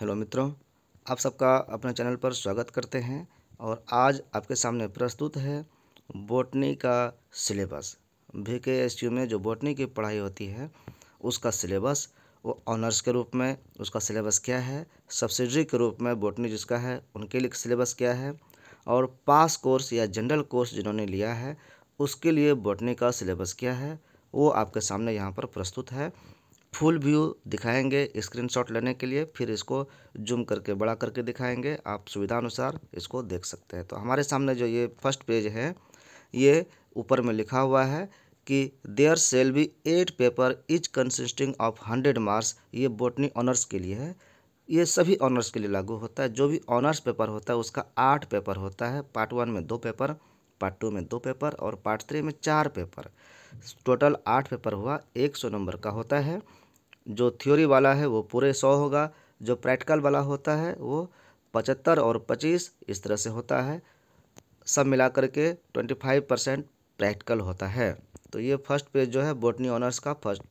hello मित्रों आप सबका अपने चैनल पर स्वागत करते हैं और आज आपके सामने प्रस्तुत है बोटनी का सिलेबस भी के एस यू में जो बोटनी की पढ़ाई होती है उसका सिलेबस वो ऑनर्स के रूप में उसका सिलेबस क्या है सब्सिडरी के रूप में बोटनी जिसका है उनके लिए सिलेबस क्या है और पास कोर्स या जनरल कोर्स जिन्होंने लिया है उसके लिए बोटनी का सिलेबस क्या है वो आपके सामने यहाँ पर प्रस्तुत है फुल व्यू दिखाएंगे स्क्रीनशॉट लेने के लिए फिर इसको जूम करके बड़ा करके दिखाएंगे आप सुविधा अनुसार इसको देख सकते हैं तो हमारे सामने जो ये फर्स्ट पेज है ये ऊपर में लिखा हुआ है कि there shall be eight paper each consisting of hundred marks ये बोटनी ऑनर्स के लिए है ये सभी ऑनर्स के लिए लागू होता है जो भी ऑनर्स पेपर होता है उसका आठ पेपर होता है पार्ट वन में दो पेपर पार्ट टू में दो पेपर और पार्ट थ्री में चार पेपर टोटल आठ पेपर हुआ एक सौ नंबर का होता है जो थ्योरी वाला है वो पूरे सौ होगा जो प्रैक्टिकल वाला होता है वो पचहत्तर और पच्चीस इस तरह से होता है सब मिला के ट्वेंटी फाइव परसेंट प्रैक्टिकल होता है तो ये फर्स्ट पेज जो है बोटनी ऑनर्स का फर्स्ट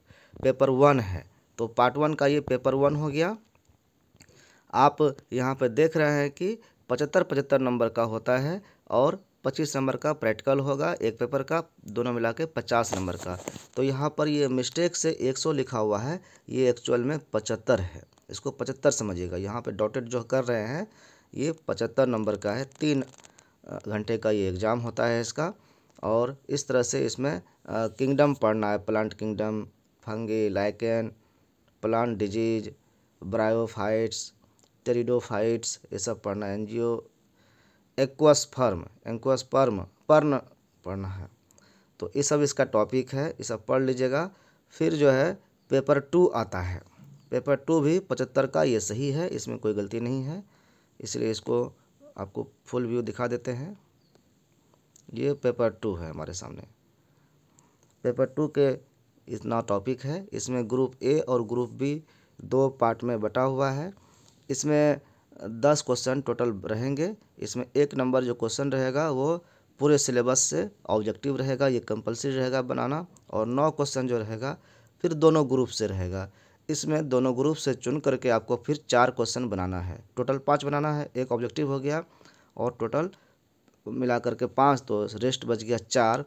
पेपर वन है तो पार्ट वन का ये पेपर वन हो गया आप यहाँ पर देख रहे हैं कि पचहत्तर पचहत्तर नंबर का होता है और पच्चीस नंबर का प्रैक्टिकल होगा एक पेपर का दोनों मिला के पचास नंबर का तो यहाँ पर ये मिस्टेक से एक सौ लिखा हुआ है ये एक्चुअल में पचहत्तर है इसको पचहत्तर समझिएगा यहाँ पे डॉटेड जो कर रहे हैं ये पचहत्तर नंबर का है तीन घंटे का ये एग्ज़ाम होता है इसका और इस तरह से इसमें किंगडम पढ़ना है plant kingdom fungi lichen plant disease bryophytes pteridophytes ये सब पढ़ना है एनजीओ एक्वास्फर्म एक्वास्पर्म पर्ण पढ़ना है तो ये सब इसका टॉपिक है ये सब पढ़ लीजिएगा फिर जो है पेपर टू आता है पेपर टू भी पचहत्तर का ये सही है इसमें कोई गलती नहीं है इसलिए इसको आपको फुल व्यू दिखा देते हैं ये पेपर टू है हमारे सामने पेपर टू के इतना टॉपिक है इसमें ग्रुप ए और ग्रुप बी दो पार्ट में बटा हुआ है इसमें दस क्वेश्चन टोटल रहेंगे इसमें एक नंबर जो क्वेश्चन रहेगा वो पूरे सिलेबस से ऑब्जेक्टिव रहेगा ये कंपलसरी रहेगा बनाना और नौ क्वेश्चन जो रहेगा फिर दोनों ग्रुप से रहेगा इसमें दोनों ग्रुप से चुन करके आपको फिर चार क्वेश्चन बनाना है टोटल पाँच बनाना है एक ऑब्जेक्टिव हो गया और टोटल मिला करके पाँच तो रेस्ट बच गया चार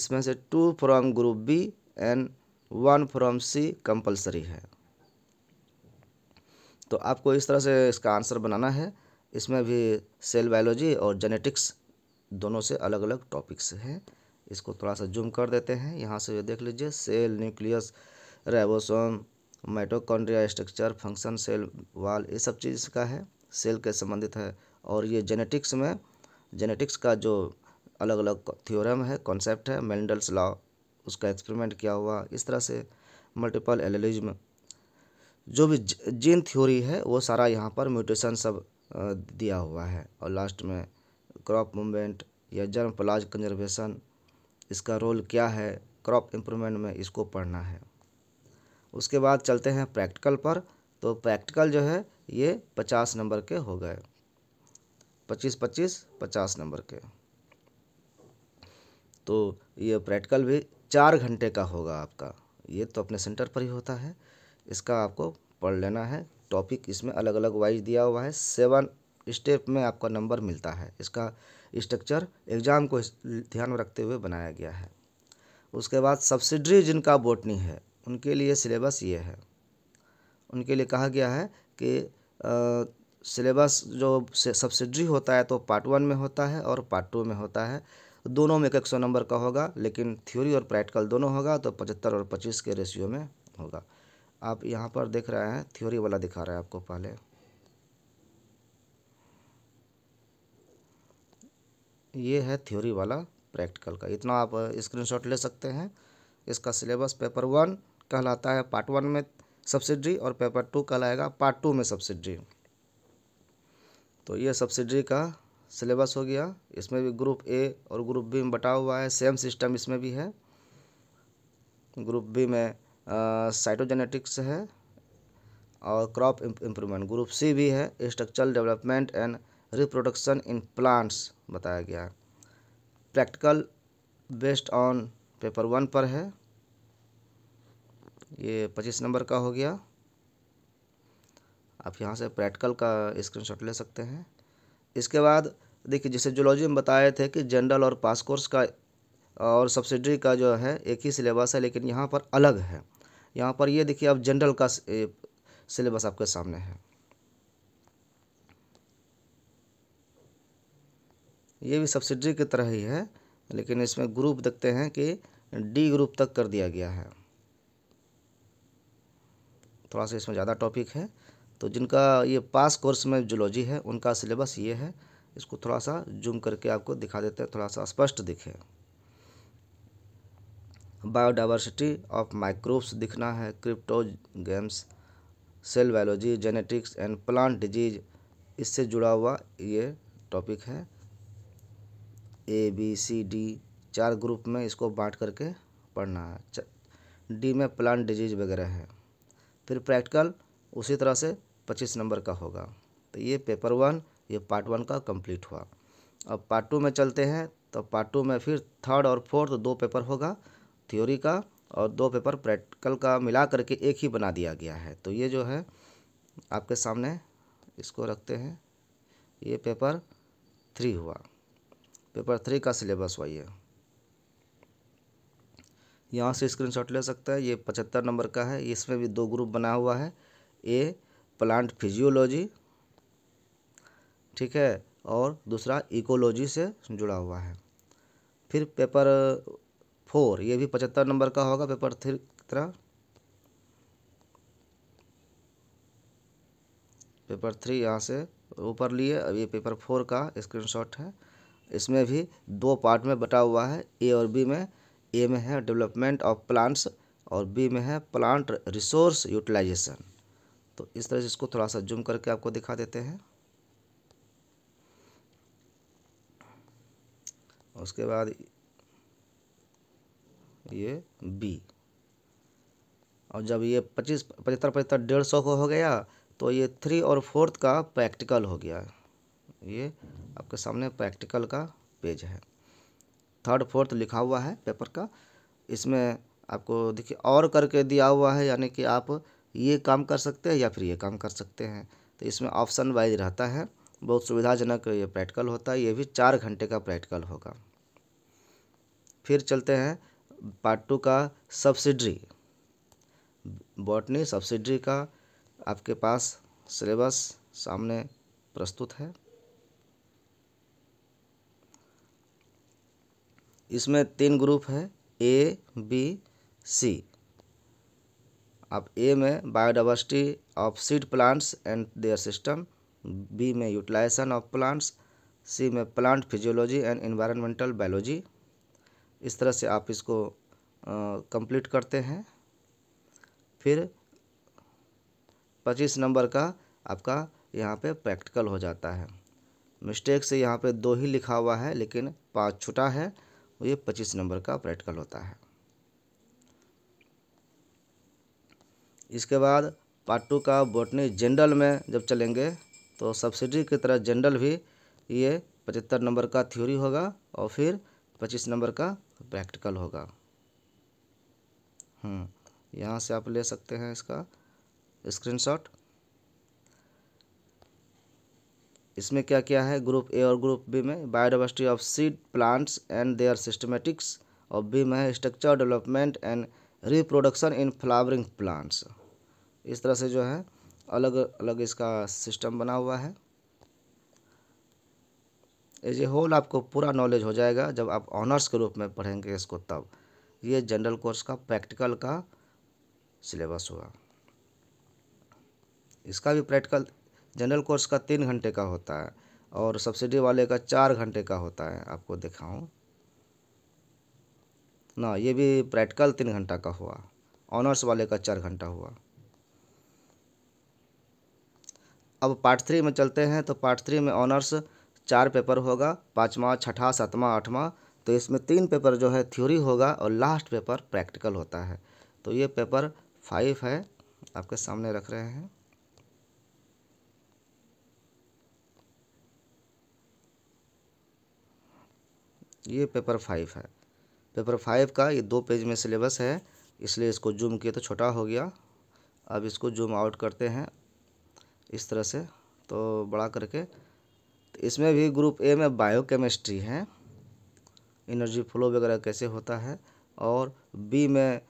इसमें से two from group B and one from C compulsory है तो आपको इस तरह से इसका आंसर बनाना है इसमें भी सेल बायोलॉजी और जेनेटिक्स दोनों से अलग अलग टॉपिक्स हैं इसको थोड़ा सा जूम कर देते हैं यहाँ से देख लीजिए cell nucleus ribosome mitochondria structure function cell wall ये सब चीज़ का है सेल के संबंधित है और ये जेनेटिक्स में जेनेटिक्स का जो अलग अलग थ्योरम है कॉन्सेप्ट है मेंडल्स लॉ उसका एक्सपेरिमेंट किया हुआ इस तरह से मल्टीपल एलेलिज्म जो भी जीन थ्योरी है वो सारा यहाँ पर म्यूटेशन सब दिया हुआ है और लास्ट में क्रॉप मूवमेंट या जर्म प्लाज कंजर्वेशन इसका रोल क्या है क्रॉप इम्प्रूवमेंट में इसको पढ़ना है उसके बाद चलते हैं प्रैक्टिकल पर तो प्रैक्टिकल जो है ये पचास नंबर के हो गए पच्चीस पच्चीस पचास नंबर के तो ये प्रैक्टिकल भी चार घंटे का होगा आपका ये तो अपने सेंटर पर ही होता है इसका आपको पढ़ लेना है टॉपिक इसमें अलग अलग वाइज दिया हुआ है सेवन स्टेप में आपका नंबर मिलता है इसका स्ट्रक्चर एग्ज़ाम को ध्यान में रखते हुए बनाया गया है उसके बाद सब्सिडरी जिनका बोटनी है उनके लिए सिलेबस ये है उनके लिए कहा गया है कि सिलेबस जो सब्सिडरी होता है तो पार्ट वन में होता है और पार्ट टू में होता है दोनों में एक एक सौ नंबर का होगा लेकिन थ्योरी और प्रैक्टिकल दोनों होगा तो पचहत्तर और पच्चीस के रेशियो में होगा आप यहाँ पर देख रहे हैं थ्योरी वाला दिखा रहा है आपको पहले ये है थ्योरी वाला प्रैक्टिकल का इतना आप स्क्रीनशॉट ले सकते हैं इसका सिलेबस पेपर वन कहलाता है पार्ट वन में सब्सिडी और पेपर टू कहलाएगा पार्ट टू में सब्सिडी तो ये सब्सिडी का सिलेबस हो गया इसमें भी ग्रुप ए और ग्रुप बी में बटा हुआ है सेम सिस्टम इसमें भी है ग्रुप बी में साइटोजेनेटिक्स है और क्रॉप इम्प्रूवमेंट ग्रुप सी भी है structural development and reproduction in plants बताया गया है practical based on paper one पर है ये पच्चीस नंबर का हो गया आप यहाँ से प्रैक्टिकल का स्क्रीनशॉट ले सकते हैं इसके बाद देखिए जैसे जोलॉजी में बताए थे कि जनरल और पास कोर्स का और सब्सिडरी का जो है एक ही सिलेबस है लेकिन यहाँ पर अलग है यहाँ पर ये देखिए अब जनरल का सिलेबस आपके सामने है ये भी सब्सिडरी की तरह ही है लेकिन इसमें ग्रुप देखते हैं कि डी ग्रुप तक कर दिया गया है थोड़ा सा इसमें ज़्यादा टॉपिक है तो जिनका ये पास कोर्स में जूलॉजी है उनका सिलेबस ये है इसको थोड़ा सा जूम करके आपको दिखा देते हैं थोड़ा सा स्पष्ट दिखे बायोडाइवर्सिटी ऑफ माइक्रोब्स दिखना है cryptogams cell biology genetics and plant disease इससे जुड़ा हुआ ये टॉपिक है ए बी सी डी चार ग्रुप में इसको बांट करके पढ़ना है डी में प्लांट डिजीज वगैरह है फिर प्रैक्टिकल उसी तरह से पच्चीस नंबर का होगा तो ये पेपर वन ये पार्ट वन का कंप्लीट हुआ अब पार्ट टू में चलते हैं तो पार्ट टू में फिर थर्ड और फोर्थ दो पेपर होगा थ्योरी का और दो पेपर प्रैक्टिकल का मिला करके एक ही बना दिया गया है तो ये जो है आपके सामने इसको रखते हैं ये पेपर थ्री हुआ पेपर थ्री का सिलेबस हुआ ये यहाँ से स्क्रीनशॉट ले सकते हैं ये पचहत्तर नंबर का है इसमें भी दो ग्रुप बना हुआ है ए प्लांट फिजियोलॉजी ठीक है और दूसरा इकोलॉजी से जुड़ा हुआ है फिर पेपर फोर ये भी पचहत्तर नंबर का होगा पेपर थ्री की तरह पेपर थ्री यहाँ से ऊपर लिए अब ये पेपर फोर का स्क्रीनशॉट है इसमें भी दो पार्ट में बटा हुआ है ए और बी में ए में है डेवलपमेंट ऑफ प्लांट्स और बी में है प्लांट रिसोर्स यूटिलाइजेशन तो इस तरह से इसको थोड़ा सा जूम करके आपको दिखा देते हैं उसके बाद ये बी और जब ये पच्चीस पचहत्तर पचहत्तर डेढ़ सौ का हो गया तो ये थ्री और फोर्थ का प्रैक्टिकल हो गया ये आपके सामने प्रैक्टिकल का पेज है थर्ड फोर्थ लिखा हुआ है पेपर का इसमें आपको देखिए और करके दिया हुआ है यानी कि आप ये काम कर सकते हैं या फिर ये काम कर सकते हैं तो इसमें ऑप्शन वाइज रहता है बहुत सुविधाजनक ये प्रैक्टिकल होता है ये भी चार घंटे का प्रैक्टिकल होगा फिर चलते हैं पार्ट टू का सब्सिडरी बॉटनी सब्सिडरी का आपके पास सिलेबस सामने प्रस्तुत है इसमें तीन ग्रुप है ए बी सी आप ए में biodiversity of seed plants and their system B में यूटिलाइजेशन ऑफ प्लांट्स सी में plant physiology and environmental biology इस तरह से आप इसको कंप्लीट करते हैं फिर पच्चीस नंबर का आपका यहाँ पे प्रैक्टिकल हो जाता है मिस्टेक से यहाँ पे दो ही लिखा हुआ है लेकिन पाँच छुटा है ये पच्चीस नंबर का प्रैक्टिकल होता है इसके बाद पार्ट टू का बोटनी जनरल में जब चलेंगे तो सब्सिडी की तरह जनरल भी ये पचहत्तर नंबर का थ्योरी होगा और फिर पच्चीस नंबर का तो प्रैक्टिकल होगा हम्म, यहाँ से आप ले सकते हैं इसका स्क्रीनशॉट इसमें क्या क्या है ग्रुप ए और ग्रुप बी में biodiversity of seed plants and their systematics और बी में है structure development and reproduction in flowering plants इस तरह से जो है अलग अलग इसका सिस्टम बना हुआ है एज ए होल आपको पूरा नॉलेज हो जाएगा जब आप ऑनर्स के रूप में पढ़ेंगे इसको तब ये जनरल कोर्स का प्रैक्टिकल का सिलेबस हुआ इसका भी प्रैक्टिकल जनरल कोर्स का तीन घंटे का होता है और सब्सिडी वाले का चार घंटे का होता है आपको दिखाऊं ना ये भी प्रैक्टिकल तीन घंटा का हुआ ऑनर्स वाले का चार घंटा हुआ अब पार्ट थ्री में चलते हैं तो पार्ट थ्री में ऑनर्स चार पेपर होगा पाँचवा छठा सातवा आठवा तो इसमें तीन पेपर जो है थ्योरी होगा और लास्ट पेपर प्रैक्टिकल होता है तो ये पेपर फाइव है आपके सामने रख रहे हैं ये पेपर फाइव है पेपर फाइव का ये दो पेज में सिलेबस है इसलिए इसको जूम किए तो छोटा हो गया अब इसको जूम आउट करते हैं इस तरह से तो बड़ा करके इसमें भी ग्रुप ए में बायोकेमिस्ट्री है एनर्जी फ्लो वगैरह कैसे होता है और बी में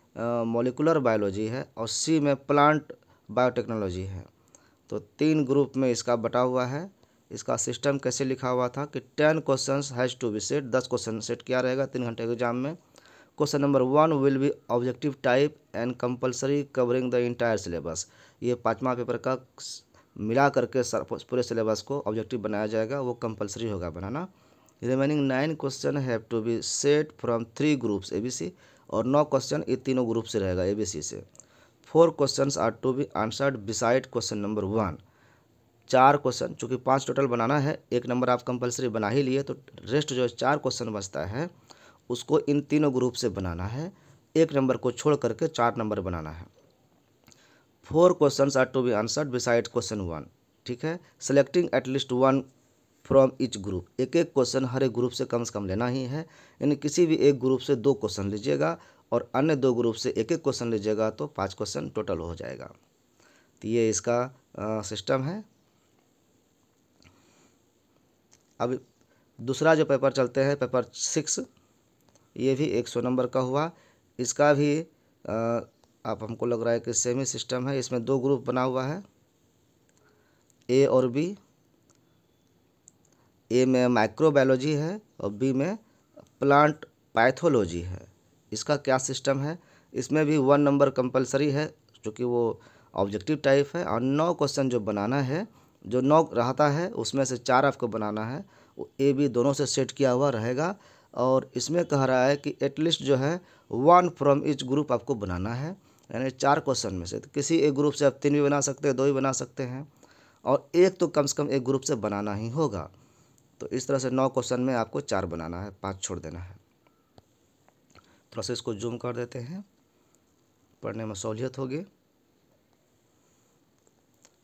मोलिकुलर बायोलॉजी है और सी में प्लांट बायोटेक्नोलॉजी है तो तीन ग्रुप में इसका बटा हुआ है इसका सिस्टम कैसे लिखा हुआ था कि ten question has to be set दस क्वेश्चन सेट किया रहेगा तीन घंटे के एग्जाम में question number one will be objective type and compulsory covering the entire syllabus ये पाँचवा पेपर का मिला करके पूरे सिलेबस को ऑब्जेक्टिव बनाया जाएगा वो कंपलसरी होगा बनाना remaining nine question have to be set from three groups ABC और नौ क्वेश्चन ये तीनों ग्रुप से रहेगा एबीसी से four question are to be answered beside question number one चार क्वेश्चन चूँकि पाँच टोटल बनाना है एक नंबर आप कंपलसरी बना ही लिए तो रेस्ट जो चार क्वेश्चन बचता है उसको इन तीनों ग्रुप से बनाना है एक नंबर को छोड़ करके चार नंबर बनाना है four question are to be answered beside question one ठीक है selecting at least one from each group एक एक क्वेश्चन हर एक ग्रुप से कम से कम लेना ही है यानी किसी भी एक ग्रुप से दो क्वेश्चन लीजिएगा और अन्य दो ग्रुप से एक एक क्वेश्चन लीजिएगा तो पाँच क्वेश्चन टोटल हो जाएगा तो ये इसका सिस्टम है अब दूसरा जो पेपर चलते हैं पेपर सिक्स ये भी एक सौ नंबर का हुआ इसका भी आ, अब हमको लग रहा है कि सेमी सिस्टम है इसमें दो ग्रुप बना हुआ है ए और बी ए में माइक्रोबायोलॉजी है और बी में प्लांट पैथोलॉजी है इसका क्या सिस्टम है इसमें भी वन नंबर कंपलसरी है चूँकि वो ऑब्जेक्टिव टाइप है और नौ क्वेश्चन जो बनाना है जो नौ रहता है उसमें से चार आपको बनाना है वो ए बी दोनों से सेट किया हुआ रहेगा और इसमें कह रहा है कि एटलीस्ट जो है वन फ्रॉम ईच ग्रुप आपको बनाना है यानी चार क्वेश्चन में से तो किसी एक ग्रुप से आप तीन भी बना सकते हैं दो भी बना सकते हैं और एक तो कम से कम एक ग्रुप से बनाना ही होगा तो इस तरह से नौ क्वेश्चन में आपको चार बनाना है पाँच छोड़ देना है थोड़ा सा इसको जूम कर देते हैं पढ़ने में सहूलियत होगी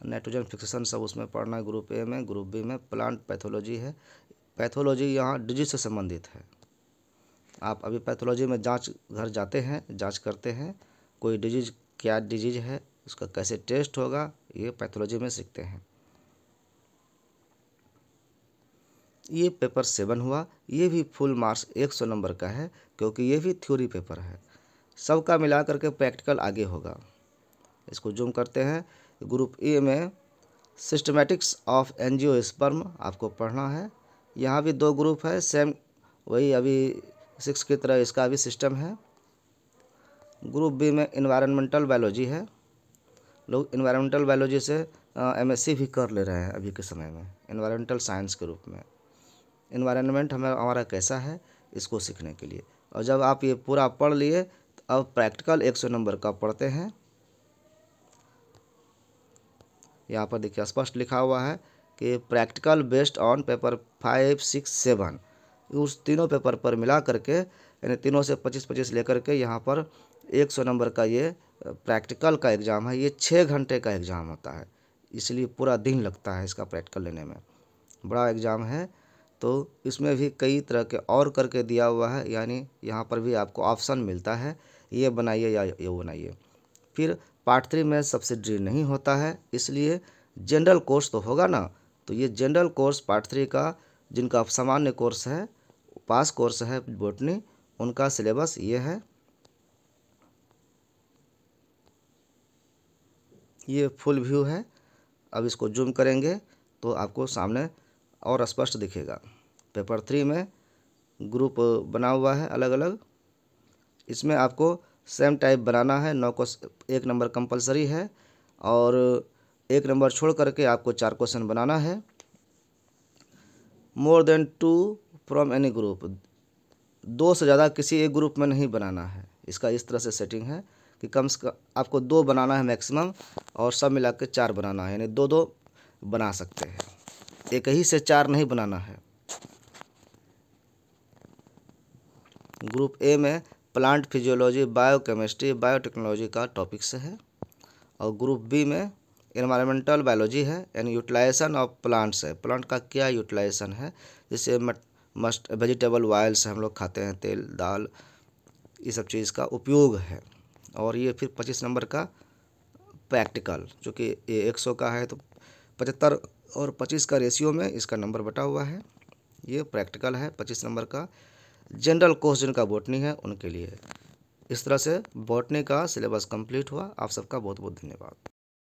नाइट्रोजन फिक्सेशन सब उसमें पढ़ना है ग्रुप ए में ग्रुप बी में प्लांट पैथोलॉजी है पैथोलॉजी यहाँ डिजीज से संबंधित है आप अभी पैथोलॉजी में जांच घर जाते हैं जांच करते हैं कोई डिजीज क्या डिजीज है उसका कैसे टेस्ट होगा ये पैथोलॉजी में सीखते हैं ये पेपर सेवन हुआ ये भी फुल मार्क्स एक सौ नंबर का है क्योंकि ये भी थ्योरी पेपर है सबका मिला करके प्रैक्टिकल आगे होगा इसको जूम करते हैं ग्रुप ए में सिस्टमेटिक्स ऑफ एन स्पर्म आपको पढ़ना है यहाँ भी दो ग्रुप है सेम वही अभी सिक्स की तरह इसका भी सिस्टम है ग्रुप बी में इन्वायरमेंटल बायोलॉजी है लोग इन्वायरमेंटल बायोलॉजी से एमएससी भी कर ले रहे हैं अभी के समय में इन्वायरमेंटल साइंस के रूप में इन्वायरमेंट हमारा हमारा कैसा है इसको सीखने के लिए और जब आप ये पूरा पढ़ लिए तो अब प्रैक्टिकल एक सौ नंबर का पढ़ते हैं यहाँ पर देखिए स्पष्ट लिखा हुआ है कि practical based on paper five six seven उस तीनों पेपर पर मिला करके यानी तीनों से पच्चीस पच्चीस लेकर के यहाँ पर एक सौ नंबर का ये प्रैक्टिकल का एग्ज़ाम है ये छः घंटे का एग्ज़ाम होता है इसलिए पूरा दिन लगता है इसका प्रैक्टिकल लेने में बड़ा एग्ज़ाम है तो इसमें भी कई तरह के और करके दिया हुआ है यानी यहाँ पर भी आपको ऑप्शन मिलता है ये बनाइए या ये बनाइए फिर पार्ट थ्री में सब्सिडी नहीं होता है इसलिए जनरल कोर्स तो होगा ना तो ये जनरल कोर्स पार्ट थ्री का जिनका सामान्य कोर्स है पास कोर्स है बोटनी उनका सिलेबस ये है ये फुल व्यू है अब इसको जूम करेंगे तो आपको सामने और स्पष्ट दिखेगा पेपर थ्री में ग्रुप बना हुआ है अलग अलग इसमें आपको सेम टाइप बनाना है नौ क्वेश्चन एक नंबर कंपलसरी है और एक नंबर छोड़ करके आपको चार क्वेश्चन बनाना है more than two from any group दो से ज़्यादा किसी एक ग्रुप में नहीं बनाना है इसका इस तरह से सेटिंग है कि कम से कम आपको दो बनाना है मैक्सिमम और सब मिला के चार बनाना है यानी दो दो बना सकते हैं एक ही से चार नहीं बनाना है ग्रुप ए में प्लांट फिजियोलॉजी बायोकेमिस्ट्री बायोटेक्नोलॉजी का टॉपिक्स है और ग्रुप बी में इन्वायरमेंटल बायोलॉजी है एंड यूटिलाइजेशन ऑफ प्लांट्स है प्लांट का क्या यूटिलाइजेशन है जैसे मस्ट वेजिटेबल ऑयल हम लोग खाते हैं तेल दाल ये सब चीज़ का उपयोग है और ये फिर पच्चीस नंबर का प्रैक्टिकल जो कि ये एक सौ का है तो पचहत्तर और पच्चीस का रेशियो में इसका नंबर बटा हुआ है ये प्रैक्टिकल है पच्चीस नंबर का जनरल कोर्स जिनका बोटनी है उनके लिए इस तरह से बोटनी का सिलेबस कंप्लीट हुआ आप सबका बहुत बहुत धन्यवाद